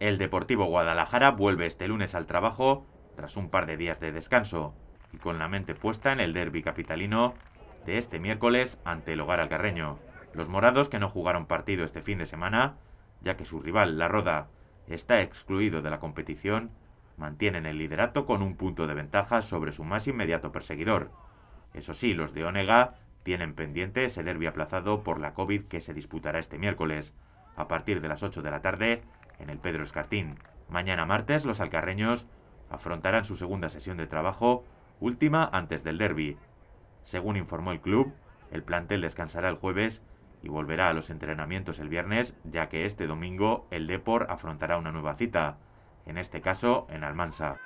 El Deportivo Guadalajara vuelve este lunes al trabajo tras un par de días de descanso y con la mente puesta en el derby capitalino de este miércoles ante el Hogar Algarreño... Los morados que no jugaron partido este fin de semana, ya que su rival, La Roda, está excluido de la competición, mantienen el liderato con un punto de ventaja sobre su más inmediato perseguidor. Eso sí, los de Onega tienen pendiente ese derby aplazado por la COVID que se disputará este miércoles. A partir de las 8 de la tarde, en el Pedro Escartín. Mañana martes los alcarreños afrontarán su segunda sesión de trabajo, última antes del derby. Según informó el club, el plantel descansará el jueves y volverá a los entrenamientos el viernes, ya que este domingo el Depor afrontará una nueva cita, en este caso en Almansa.